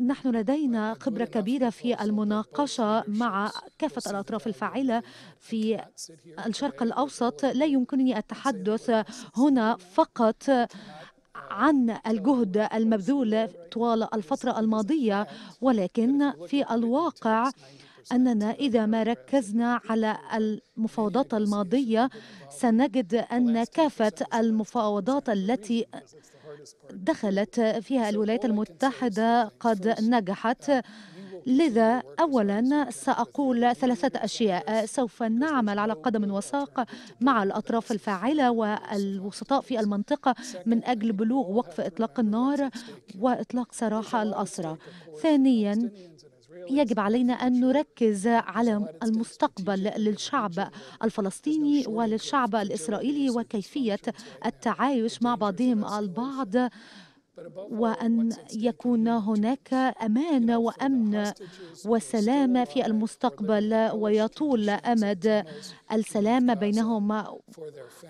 نحن لدينا خبرة كبيرة في المناقشة مع كافة الأطراف الفاعلة في الشرق الأوسط لا يمكنني التحدث هنا فقط عن الجهد المبذول طوال الفترة الماضية ولكن في الواقع أننا إذا ما ركزنا على المفاوضات الماضية سنجد أن كافة المفاوضات التي دخلت فيها الولايات المتحدة قد نجحت لذا أولا سأقول ثلاثة أشياء سوف نعمل على قدم وساق مع الأطراف الفاعلة والوسطاء في المنطقة من أجل بلوغ وقف إطلاق النار وإطلاق سراح الأسرى ثانيا يجب علينا أن نركز على المستقبل للشعب الفلسطيني وللشعب الإسرائيلي وكيفية التعايش مع بعضهم البعض وأن يكون هناك أمان وأمن وسلام في المستقبل ويطول أمد السلام بينهم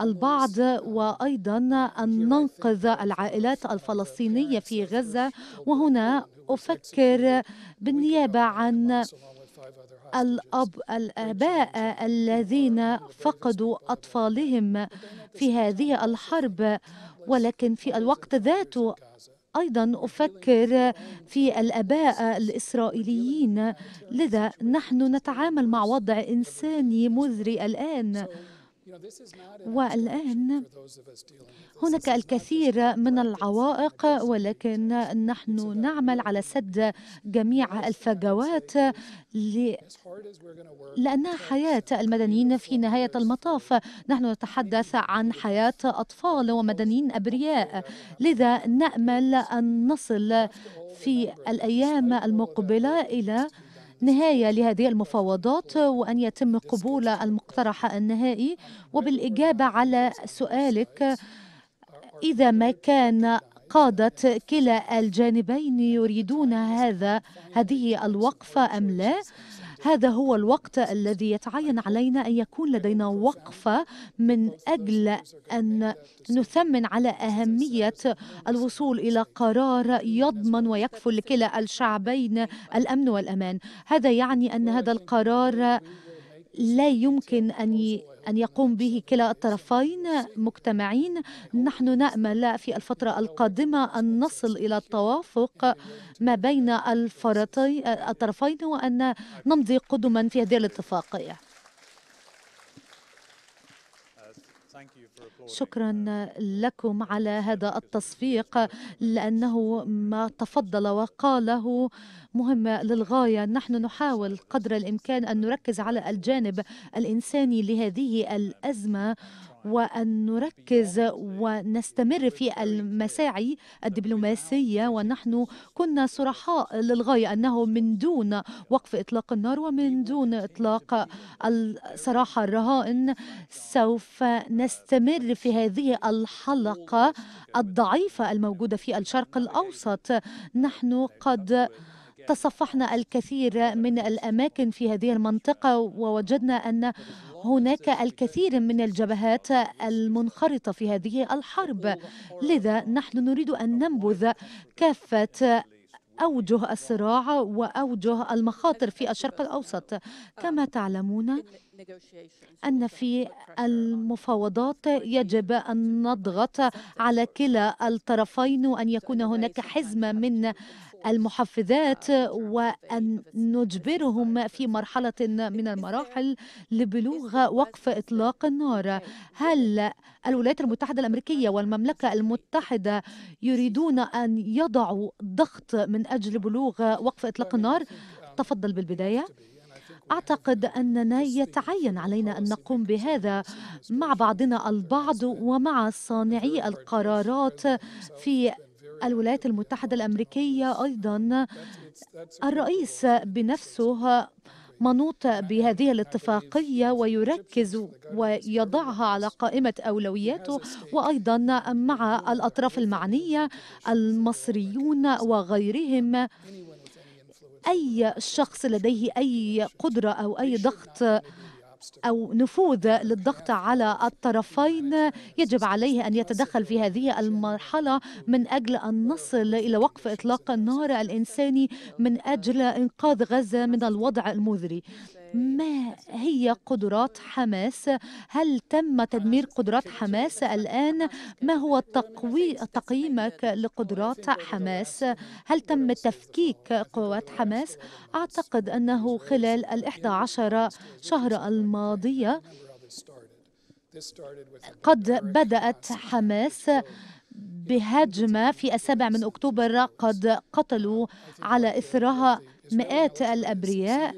البعض وأيضا أن ننقذ العائلات الفلسطينية في غزة وهنا أفكر بالنيابة عن الأب الآباء الذين فقدوا أطفالهم في هذه الحرب ولكن في الوقت ذاته أيضا أفكر في الأباء الإسرائيليين لذا نحن نتعامل مع وضع إنساني مزري الآن والآن هناك الكثير من العوائق ولكن نحن نعمل على سد جميع الفجوات لأنها حياة المدنيين في نهاية المطاف نحن نتحدث عن حياة أطفال ومدنيين أبرياء لذا نأمل أن نصل في الأيام المقبلة إلى نهاية لهذه المفاوضات وأن يتم قبول المقترح النهائي وبالإجابة على سؤالك إذا ما كان قادة كلا الجانبين يريدون هذا هذه الوقفة أم لا هذا هو الوقت الذي يتعين علينا أن يكون لدينا وقفة من أجل أن نثمن على أهمية الوصول إلى قرار يضمن ويكفل لكلا الشعبين الأمن والأمان هذا يعني أن هذا القرار لا يمكن أن أن يقوم به كلا الطرفين مجتمعين نحن نأمل في الفترة القادمة أن نصل إلى التوافق ما بين الطرفين وأن نمضي قدما في هذه الاتفاقية شكرا لكم على هذا التصفيق لأنه ما تفضل وقاله مهم للغاية نحن نحاول قدر الإمكان أن نركز على الجانب الإنساني لهذه الأزمة وأن نركز ونستمر في المساعي الدبلوماسية ونحن كنا صرحاء للغاية أنه من دون وقف إطلاق النار ومن دون إطلاق صراحة الرهائن سوف نستمر في هذه الحلقة الضعيفة الموجودة في الشرق الأوسط نحن قد تصفحنا الكثير من الأماكن في هذه المنطقة ووجدنا أن هناك الكثير من الجبهات المنخرطة في هذه الحرب لذا نحن نريد أن ننبذ كافة أوجه الصراع وأوجه المخاطر في الشرق الأوسط كما تعلمون أن في المفاوضات يجب أن نضغط على كلا الطرفين وأن يكون هناك حزمة من المحفزات آه، وأن نجبرهم في مرحلة من المراحل لبلوغ وقف إطلاق النار طيب، هل الولايات المتحدة الأمريكية والمملكة المتحدة يريدون أن يضعوا ضغط من أجل بلوغ وقف إطلاق النار؟ um, تفضل بالبداية أعتقد أننا يتعين علينا أن نقوم بهذا مع بعضنا uh, البعض uh, ومع صانعي القرارات في الولايات المتحدة الأمريكية أيضا الرئيس بنفسه منوط بهذه الاتفاقية ويركز ويضعها على قائمة أولوياته وأيضا مع الأطراف المعنية المصريون وغيرهم أي شخص لديه أي قدرة أو أي ضغط أو نفوذ للضغط على الطرفين يجب عليه أن يتدخل في هذه المرحلة من أجل أن نصل إلى وقف إطلاق النار الإنساني من أجل إنقاذ غزة من الوضع المذري ما هي قدرات حماس هل تم تدمير قدرات حماس الآن ما هو تقوي تقييمك لقدرات حماس هل تم تفكيك قوات حماس أعتقد أنه خلال الإحدى عشر شهر الماضية قد بدأت حماس بهجمة في السابع من أكتوبر قد قتلوا على إثرها مئات الأبرياء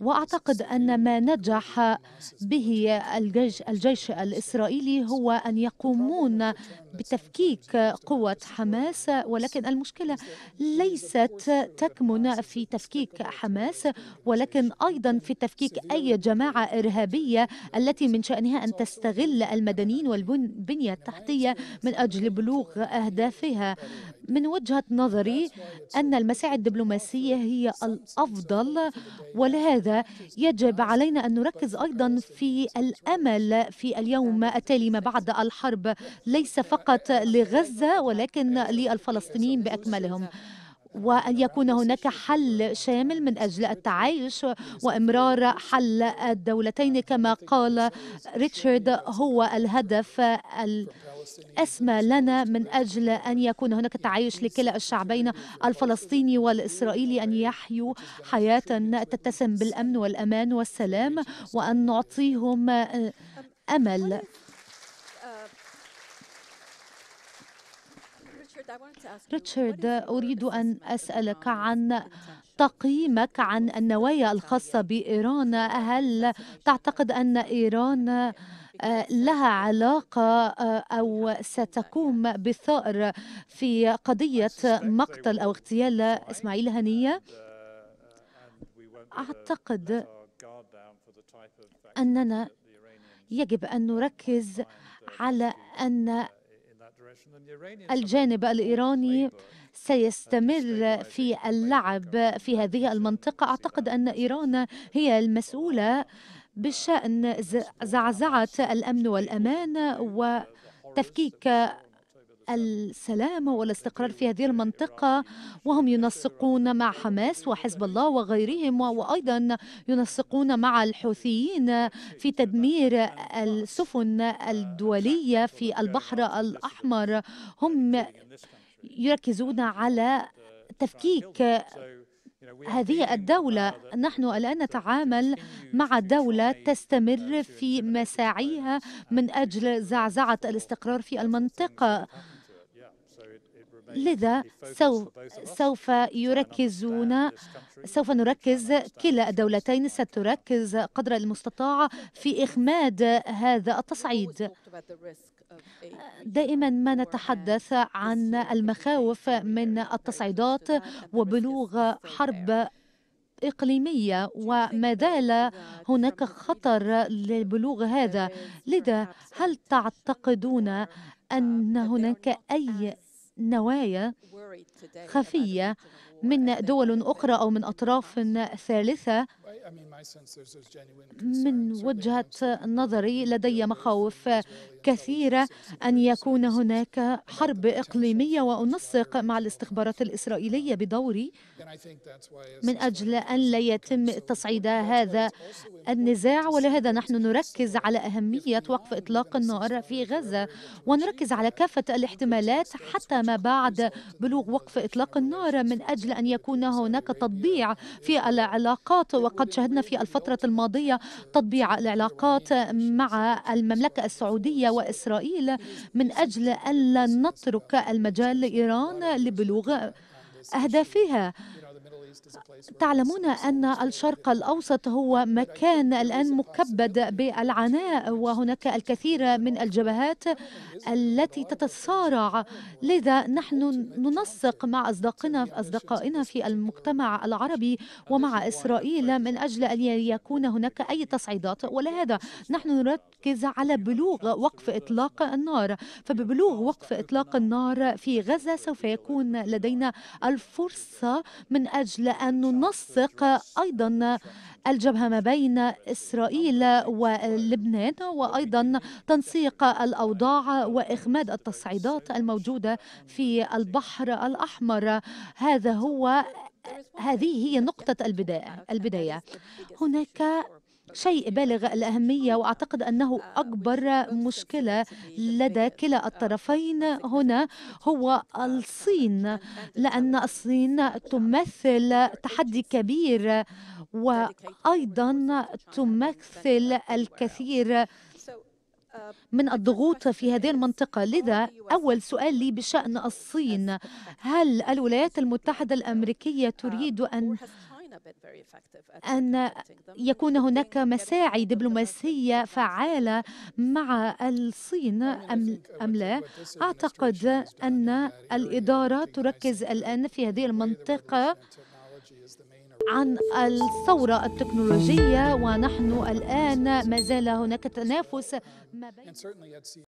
وأعتقد أن ما نجح به الجيش, الجيش الإسرائيلي هو أن يقومون بتفكيك قوة حماس ولكن المشكلة ليست تكمن في تفكيك حماس ولكن أيضا في تفكيك أي جماعة إرهابية التي من شأنها أن تستغل المدنيين والبنية التحتية من أجل بلوغ أهدافها من وجهة نظري أن المساعي الدبلوماسية هي الأفضل ولهذا يجب علينا أن نركز أيضا في الأمل في اليوم التالي ما بعد الحرب ليس فقط لغزة ولكن للفلسطينيين بأكملهم وأن يكون هناك حل شامل من أجل التعايش وإمرار حل الدولتين كما قال ريتشارد هو الهدف ال أسمى لنا من أجل أن يكون هناك تعايش لكلا الشعبين الفلسطيني والإسرائيلي أن يحيوا حياة تتسم بالأمن والأمان والسلام وأن نعطيهم آه، أمل ريتشارد أريد أن أسألك عن تقييمك عن النوايا الخاصة بإيران هل تعتقد أن إيران آه، لها علاقة آه، أو ستقوم بثأر في قضية مقتل أو اغتيال إسماعيل هنية؟ أعتقد أننا يجب أن نركز على أن الجانب الإيراني سيستمر في اللعب في هذه المنطقة أعتقد أن إيران هي المسؤولة بشأن زعزعة الأمن والأمان وتفكيك السلام والاستقرار في هذه المنطقة وهم ينسقون مع حماس وحزب الله وغيرهم وأيضا ينسقون مع الحوثيين في تدمير السفن الدولية في البحر الأحمر هم يركزون على تفكيك هذه الدولة نحن الآن نتعامل مع دولة تستمر في مساعيها من أجل زعزعة الاستقرار في المنطقة لذا سوف يركزون سوف نركز كلا الدولتين ستركز قدر المستطاع في إخماد هذا التصعيد دائما ما نتحدث عن المخاوف من التصعيدات وبلوغ حرب إقليمية وما زال هناك خطر لبلوغ هذا لذا هل تعتقدون أن هناك أي نوايا خفية من دول أخرى أو من أطراف ثالثة من وجهة نظري لدي مخاوف كثيرة أن يكون هناك حرب إقليمية وأنسق مع الاستخبارات الإسرائيلية بدوري من أجل أن لا يتم تصعيد هذا النزاع ولهذا نحن نركز على أهمية وقف إطلاق النار في غزة ونركز على كافة الاحتمالات حتى ما بعد بلوغ وقف إطلاق النار من أجل أن يكون هناك تطبيع في العلاقات وقد شهدنا في الفترة الماضية تطبيع العلاقات مع المملكة السعودية وإسرائيل من أجل ألا نترك المجال لإيران لبلوغ أهدافها تعلمون أن الشرق الأوسط هو مكان الآن مكبد بالعناء وهناك الكثير من الجبهات التي تتصارع لذا نحن ننسق مع أصدقائنا أصدقائنا في المجتمع العربي ومع إسرائيل من أجل أن يكون هناك أي تصعيدات ولهذا نحن نركز على بلوغ وقف إطلاق النار فببلوغ وقف إطلاق النار في غزة سوف يكون لدينا الفرصة من أجل أجل أن ننسق أيضا الجبهة ما بين إسرائيل ولبنان وأيضا تنسيق الأوضاع وإخماد التصعيدات الموجودة في البحر الأحمر هذا هو هذه هي نقطة البداية هناك شيء بالغ الأهمية وأعتقد أنه أكبر مشكلة لدى كلا الطرفين هنا هو الصين لأن الصين تمثل تحدي كبير وأيضا تمثل الكثير من الضغوط في هذه المنطقة لذا أول سؤال لي بشأن الصين هل الولايات المتحدة الأمريكية تريد أن أن يكون هناك مساعي دبلوماسية فعالة مع الصين أم, لا؟ أعتقد أن الإدارة تركز الآن في هذه المنطقة عن الثورة التكنولوجية ونحن الآن ما زال هناك تنافس ما بين